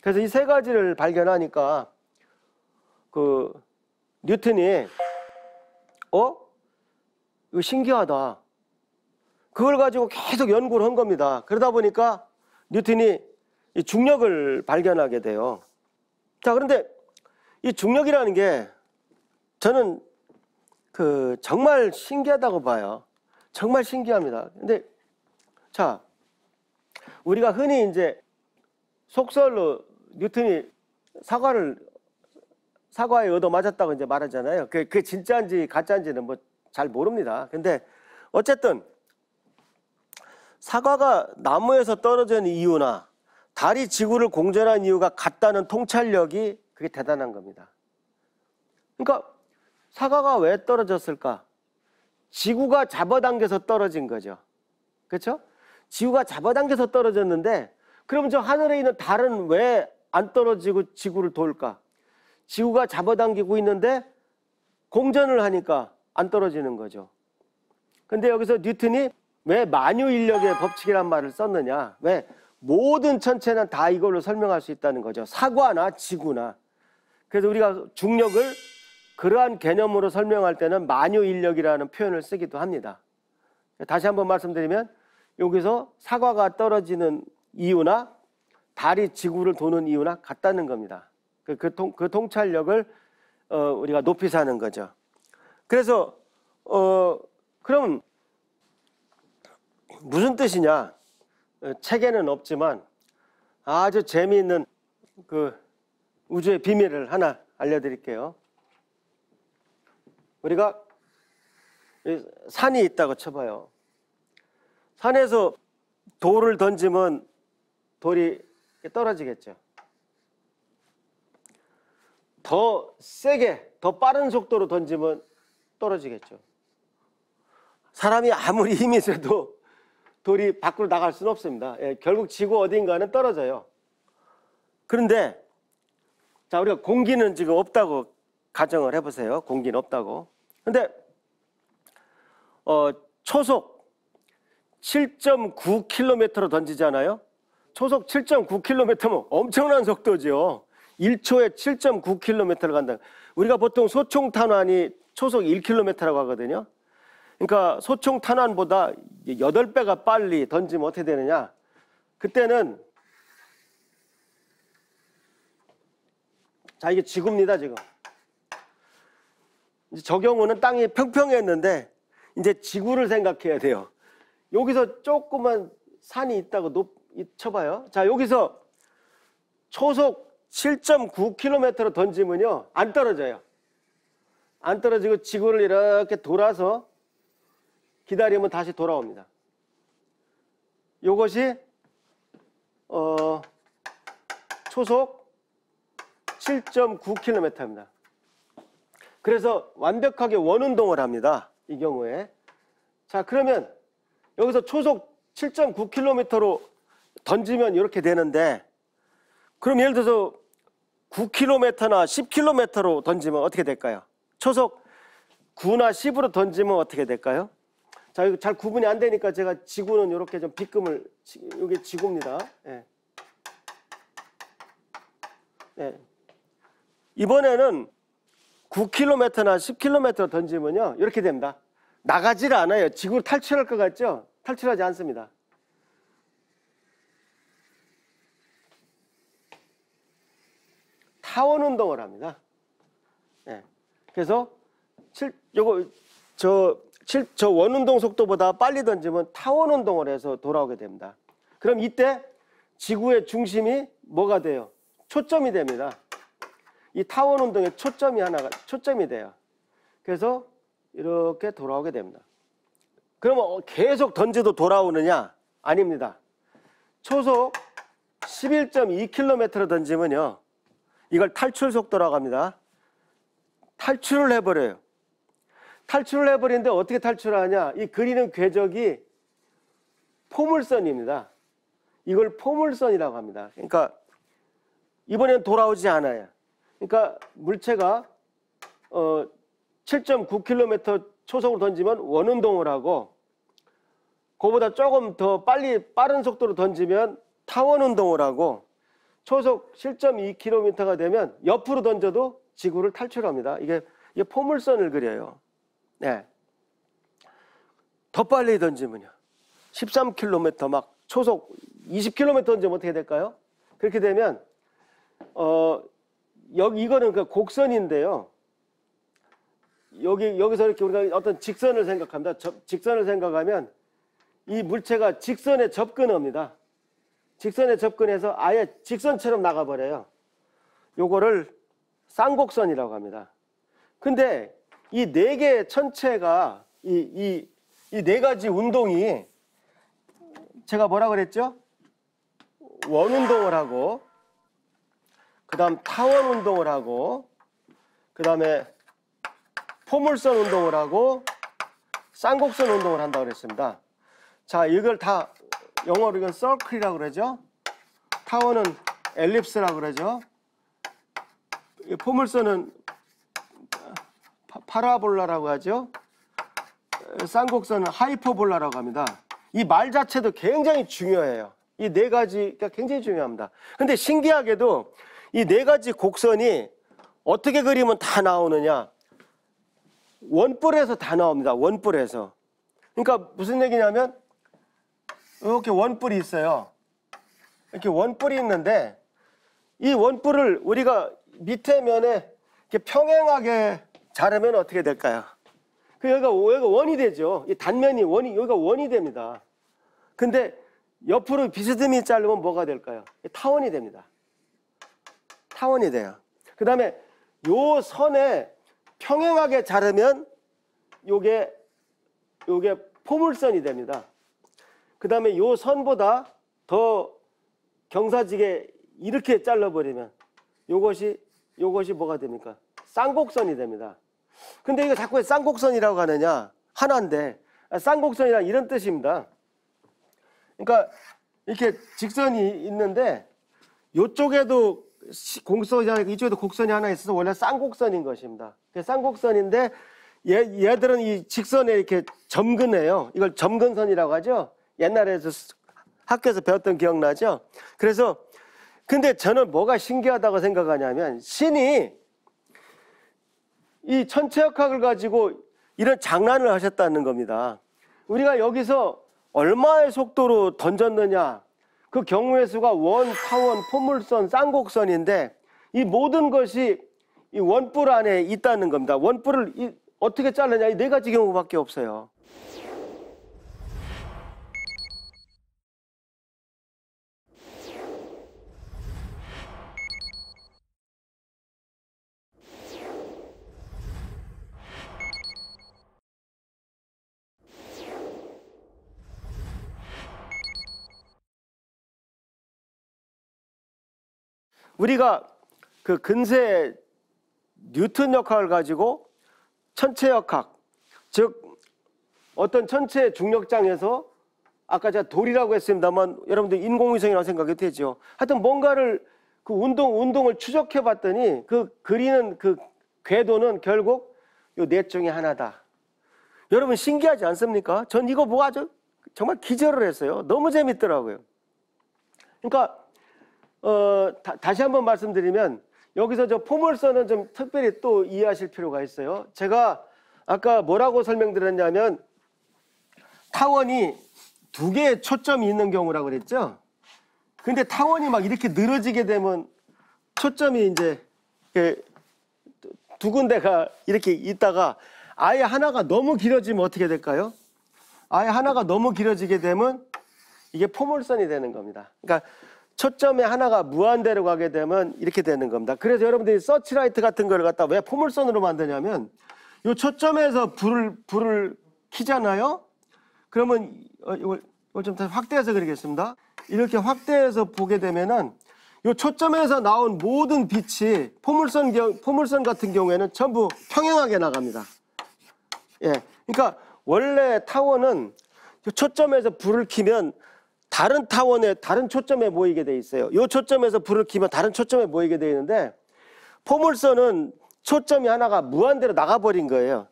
그래서 이 세 가지를 발견하니까 그 뉴턴이 어? 이거 신기하다. 그걸 가지고 계속 연구를 한 겁니다. 그러다 보니까 뉴턴이 이 중력을 발견하게 돼요. 자, 그런데 이 중력이라는 게 저는 그 정말 신기하다고 봐요. 정말 신기합니다. 근데 자, 우리가 흔히 이제 속설로 뉴턴이 사과를 사과에 얻어 맞았다고 이제 말하잖아요. 그게, 그게 진짜인지 가짜인지는 뭐 잘 모릅니다. 근데 어쨌든 사과가 나무에서 떨어진 이유나 달이 지구를 공전한 이유가 같다는 통찰력이 그게 대단한 겁니다. 그러니까 사과가 왜 떨어졌을까? 지구가 잡아당겨서 떨어진 거죠. 그렇죠? 지구가 잡아당겨서 떨어졌는데 그럼 저 하늘에 있는 달은 왜안 떨어지고 지구를 돌까? 지구가 잡아당기고 있는데 공전을 하니까 안 떨어지는 거죠. 근데 여기서 뉴턴이 왜 만유인력의 법칙이란 말을 썼느냐? 왜 모든 천체는 다 이걸로 설명할 수 있다는 거죠. 사과나 지구나. 그래서 우리가 중력을 그러한 개념으로 설명할 때는 만유인력이라는 표현을 쓰기도 합니다. 다시 한번 말씀드리면 여기서 사과가 떨어지는 이유나 달이 지구를 도는 이유나 같다는 겁니다. 그, 그, 통, 그 통찰력을 어, 우리가 높이 사는 거죠. 그래서 어, 그럼 무슨 뜻이냐? 어, 책에는 없지만 아주 재미있는 그 우주의 비밀을 하나 알려드릴게요. 우리가 산이 있다고 쳐봐요. 산에서 돌을 던지면 돌이 떨어지겠죠. 더 세게, 더 빠른 속도로 던지면 떨어지겠죠. 사람이 아무리 힘이 세도 돌이 밖으로 나갈 수는 없습니다. 예, 결국 지구 어딘가는 떨어져요. 그런데 자 우리가 공기는 지금 없다고 가정을 해보세요. 공기는 없다고. 근데 어, 초속 7.9km로 던지잖아요. 초속 7.9km면 뭐 엄청난 속도죠. 1초에 7.9km를 간다. 우리가 보통 소총 탄환이 초속 1km라고 하거든요. 그러니까 소총 탄환보다 8배가 빨리 던지면 어떻게 되느냐? 그때는 자, 이게 지구입니다, 지금. 이제 저경우는 땅이 평평했는데 이제 지구를 생각해야 돼요. 여기서 조그만 산이 있다고 높, 쳐봐요. 자, 여기서 초속 7.9km로 던지면요. 안 떨어져요. 안 떨어지고 지구를 이렇게 돌아서 기다리면 다시 돌아옵니다. 이것이 어, 초속 7.9km입니다. 그래서 완벽하게 원운동을 합니다. 이 경우에. 자, 그러면 여기서 초속 7.9km로 던지면 이렇게 되는데 그럼 예를 들어서 9km나 10km로 던지면 어떻게 될까요? 초속 9나 10으로 던지면 어떻게 될까요? 자, 이거 잘 구분이 안 되니까 제가 지구는 이렇게 좀 빗금을 이게 지구입니다. 예. 예. 이번에는 9km나 10km로 던지면요. 이렇게 됩니다. 나가지를 않아요. 지구를 탈출할 것 같죠? 탈출하지 않습니다. 하원 운동을 합니다. 예. 그래서 7 요거 저7저 원운동 속도보다 빨리 던지면 타원 운동을 해서 돌아오게 됩니다. 그럼 이때 지구의 중심이 뭐가 돼요? 초점이 됩니다. 이 타원 운동의 초점이 하나가 초점이 돼요. 그래서 이렇게 돌아오게 됩니다. 그러면 어, 계속 던지도 돌아오느냐? 아닙니다. 초속 1 1 2 k m 던지면요. 이걸 탈출 속도라고 합니다. 탈출을 해버려요. 탈출을 해버리는데 어떻게 탈출하냐? 이 그리는 궤적이 포물선입니다. 이걸 포물선이라고 합니다. 그러니까 이번엔 돌아오지 않아요. 그러니까 물체가 어 7.9km 초속으로 던지면 원운동을 하고 그보다 조금 더 빨리 빠른 속도로 던지면 타원 운동을 하고 초속 7.2km가 되면 옆으로 던져도 지구를 탈출합니다. 이게, 이게 포물선을 그려요. 네. 더 빨리 던지면요. 13km 막 초속 20km 던지면 어떻게 될까요? 그렇게 되면 어 여기 이거는 그 곡선인데요. 여기 여기서 이렇게 우리가 어떤 직선을 생각합니다. 저, 직선을 생각하면 이 물체가 직선에 접근합니다. 직선에 접근해서 아예 직선처럼 나가버려요. 요거를 쌍곡선이라고 합니다. 근데 이 네 개의 천체가 이 이 이 네 가지 운동이 제가 뭐라 그랬죠? 원 운동을 하고 그다음 타원 운동을 하고 그다음에 포물선 운동을 하고 쌍곡선 운동을 한다고 그랬습니다. 자, 이걸 다 영어로 이건 서클이라고 그러죠. 타워는 엘립스라고 그러죠. 포물선은 파라볼라라고 하죠. 쌍곡선은 하이퍼볼라라고 합니다. 이 말 자체도 굉장히 중요해요. 이 네 가지가 굉장히 중요합니다. 근데 신기하게도 이 네 가지 곡선이 어떻게 그리면 다 나오느냐. 원뿔에서 다 나옵니다. 원뿔에서. 그러니까 무슨 얘기냐면 이렇게 원뿔이 있어요. 이렇게 원뿔이 있는데 이 원뿔을 우리가 밑에 면에 이렇게 평행하게 자르면 어떻게 될까요? 그 여기가, 여기가 원이 되죠. 이 단면이 원이 여기가 원이 됩니다. 근데 옆으로 비스듬히 자르면 뭐가 될까요? 타원이 됩니다. 타원이 돼요. 그 다음에 요 선에 평행하게 자르면 요게 요게 포물선이 됩니다. 그 다음에 요 선보다 더 경사지게 이렇게 잘라버리면 요것이 요것이 뭐가 됩니까? 쌍곡선이 됩니다. 근데 이거 자꾸 쌍곡선이라고 하느냐? 하나인데 아, 쌍곡선이란 이런 뜻입니다. 그러니까 이렇게 직선이 있는데 요쪽에도 공선이 하나 이쪽에도 곡선이 하나 있어서 원래 쌍곡선인 것입니다. 쌍곡선인데 얘, 얘들은 이 직선에 이렇게 점근해요. 이걸 점근선이라고 하죠. 옛날에 학교에서 배웠던 기억나죠? 그래서 근데 저는 뭐가 신기하다고 생각하냐면 신이 이 천체역학을 가지고 이런 장난을 하셨다는 겁니다. 우리가 여기서 얼마의 속도로 던졌느냐 그 경우의 수가 원, 파원, 포물선, 쌍곡선인데 이 모든 것이 이 원뿔 안에 있다는 겁니다. 원뿔을 이 어떻게 자르냐 이 네 가지 경우밖에 없어요. 우리가 그 근세 뉴턴 역학을 가지고 천체 역학, 즉 어떤 천체 중력장에서 아까 제가 돌이라고 했습니다만 여러분들 인공위성이라고 생각이 되죠. 하여튼 뭔가를 그 운동 운동을 추적해 봤더니 그 그리는 그 궤도는 결국 요넷 중의 하나다. 여러분 신기하지 않습니까? 전 이거 뭐 아주 정말 기절을 했어요. 너무 재밌더라고요. 그러니까 어, 다, 시 한번 말씀드리면 여기서 저포멀선은좀 특별히 또 이해하실 필요가 있어요. 제가 아까 뭐라고 설명드렸냐면 타원이 두 개의 초점이 있는 경우라고 그랬죠. 근데 타원이 막 이렇게 늘어지게 되면 초점이 이제 그 두 군데가 이렇게 있다가 아예 하나가 너무 길어지면 어떻게 될까요? 아예 하나가 너무 길어지게 되면 이게 포물선이 되는 겁니다. 그러니까 초점의 하나가 무한대로 가게 되면 이렇게 되는 겁니다. 그래서 여러분들이 서치라이트 같은 걸 갖다 왜 포물선으로 만드냐면 이 초점에서 불을 불을 키잖아요. 그러면 어, 이걸, 이걸 좀 다시 확대해서 그리겠습니다. 이렇게 확대해서 보게 되면은 이 초점에서 나온 모든 빛이 포물선 경, 포물선 같은 경우에는 전부 평행하게 나갑니다. 예, 그러니까 원래 타워는 초점에서 불을 키면 다른 타원에 다른 초점에 모이게 돼 있어요. 요 초점에서 불을 켜면 다른 초점에 모이게 돼 있는데 포물선은 초점이 하나가 무한대로 나가버린 거예요.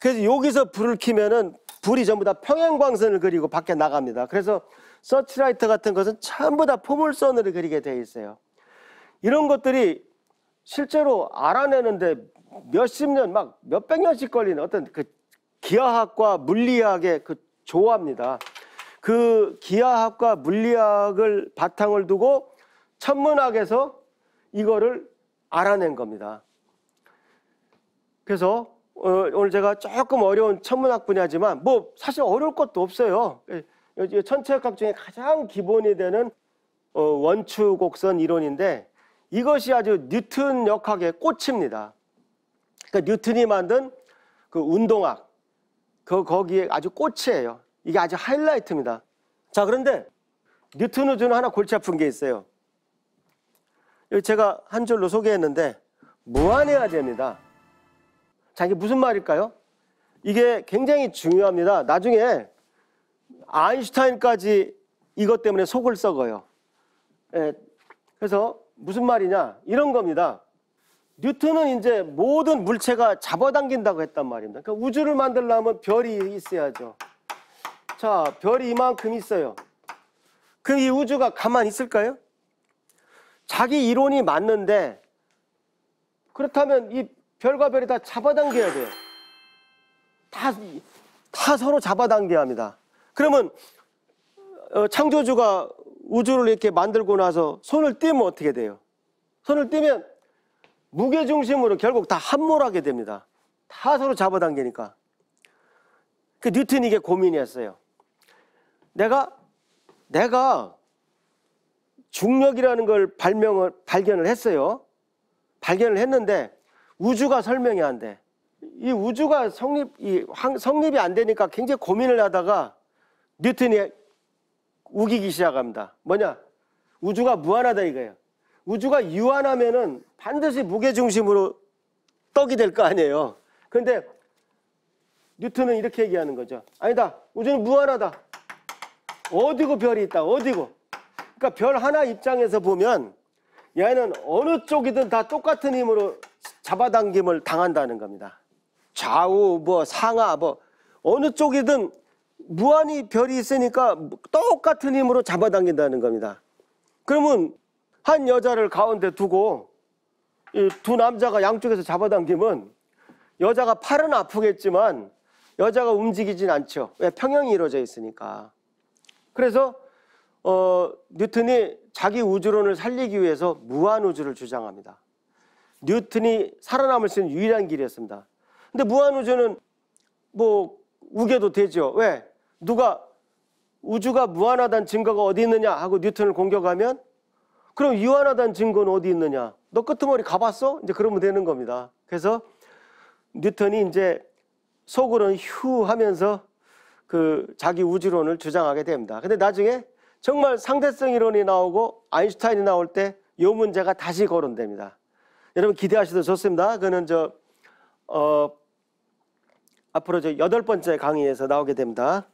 그래서 여기서 불을 켜면은 불이 전부 다 평행광선을 그리고 밖에 나갑니다. 그래서 서치라이트 같은 것은 전부 다 포물선으로 그리게 돼 있어요. 이런 것들이 실제로 알아내는데 몇십 년, 막 몇 백 년씩 걸리는 어떤 그 기하학과 물리학의 그 조화입니다. 그 기하학과 물리학을 바탕을 두고 천문학에서 이거를 알아낸 겁니다. 그래서 어, 오늘 제가 조금 어려운 천문학 분야지만 뭐 사실 어려울 것도 없어요. 예, 천체학 중에 가장 기본이 되는 어, 원추 곡선 이론인데 이것이 아주 뉴턴 역학의 꽃입니다. 그러니까 뉴턴이 만든 그 운동학 그 거기에 아주 꽃이에요. 이게 아주 하이라이트입니다. 자, 그런데 뉴턴 우주는 하나 골치 아픈 게 있어요. 여기 제가 한 줄로 소개했는데 무한해야됩니다 자, 이게 무슨 말일까요? 이게 굉장히 중요합니다. 나중에 아인슈타인까지 이것 때문에 속을 썩어요. 예, 그래서 무슨 말이냐? 이런 겁니다. 뉴턴은 이제 모든 물체가 잡아당긴다고 했단 말입니다. 그러니까 우주를 만들려면 별이 있어야죠. 자, 별이 이만큼 있어요. 그럼 이 우주가 가만 있을까요? 자기 이론이 맞는데 그렇다면 이 별과 별이 다 잡아당겨야 돼요. 다, 다 서로 잡아당겨야 합니다. 그러면 어, 창조주가 우주를 이렇게 만들고 나서 손을 떼면 어떻게 돼요? 손을 떼면 무게중심으로 결국 다 함몰하게 됩니다. 다 서로 잡아당기니까. 그 뉴턴이 이게 고민이었어요. 내가 내가 중력이라는 걸 발명을 발견을 했어요. 발견을 했는데 우주가 설명이 안 돼. 이 우주가 성립 이 성립이 안 되니까 굉장히 고민을 하다가 뉴턴이 우기기 시작합니다. 뭐냐? 우주가 무한하다 이거예요. 우주가 유한하면은 반드시 무게 중심으로 떡이 될 거 아니에요. 그런데 뉴턴은 이렇게 얘기하는 거죠. 아니다. 우주는 무한하다. 어디고 별이 있다. 어디고. 그러니까 별 하나 입장에서 보면 얘는 어느 쪽이든 다 똑같은 힘으로 잡아당김을 당한다는 겁니다. 좌우, 뭐 상하, 뭐 어느 쪽이든 무한히 별이 있으니까 똑같은 힘으로 잡아당긴다는 겁니다. 그러면 한 여자를 가운데 두고 두 남자가 양쪽에서 잡아당김은 여자가 팔은 아프겠지만 여자가 움직이진 않죠. 왜 평형이 이루어져 있으니까. 그래서 어, 뉴턴이 자기 우주론을 살리기 위해서 무한 우주를 주장합니다. 뉴턴이 살아남을 수 있는 유일한 길이었습니다. 근데 무한 우주는 뭐 우겨도 되죠. 왜? 누가 우주가 무한하다는 증거가 어디 있느냐 하고 뉴턴을 공격하면 그럼 유한하다는 증거는 어디 있느냐? 너 끄트머리 가봤어? 이제 그러면 되는 겁니다. 그래서 뉴턴이 이제 속으로는 휴 하면서 그 자기 우주론을 주장하게 됩니다. 근데 나중에 정말 상대성 이론이 나오고 아인슈타인이 나올 때 이 문제가 다시 거론됩니다. 여러분 기대하셔도 좋습니다. 그는 저 어, 앞으로 저 여덟 번째 강의에서 나오게 됩니다.